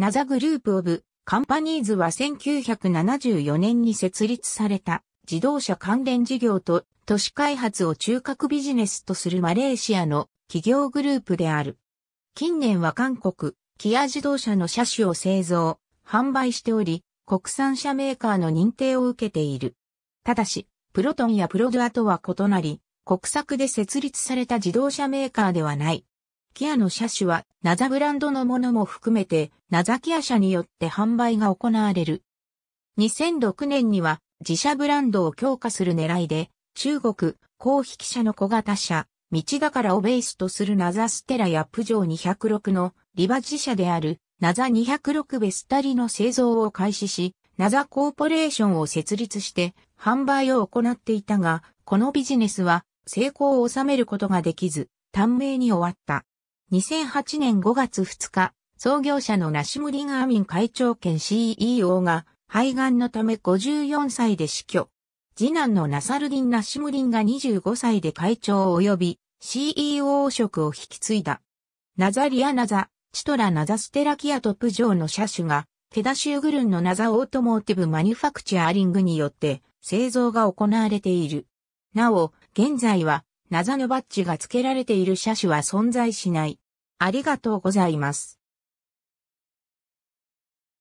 ナザグループオブカンパニーズは1974年に設立された自動車関連事業と都市開発を中核ビジネスとするマレーシアの企業グループである。近年は韓国、キア自動車の車種を製造、販売しており、国産車メーカーの認定を受けている。ただし、プロトンやプロドュアとは異なり、国策で設立された自動車メーカーではない。キアの車種は、ナザブランドのものも含めて、ナザキア社によって販売が行われる。2006年には、自社ブランドを強化する狙いで、中国、公引車の小型車、道だからをベースとするナザステラやプジョー206のリバ自社であるナザ206ベスタリの製造を開始し、ナザコーポレーションを設立して販売を行っていたが、このビジネスは成功を収めることができず、短命に終わった。2008年5月2日、創業者のナシム・リガーミン会長兼 CEO が肺がんのため54歳で死去。次男のナサルディン・ナシムリンが25歳で会長及び CEO 職を引き継いだ。ナザリア・ナザ、チトラ・ナザステラキアトップ上の車種が、テダシューグルンのナザオートモーティブ・マニュファクチャーリングによって製造が行われている。なお、現在は謎のバッジが付けられている車種は存在しない。ありがとうございます。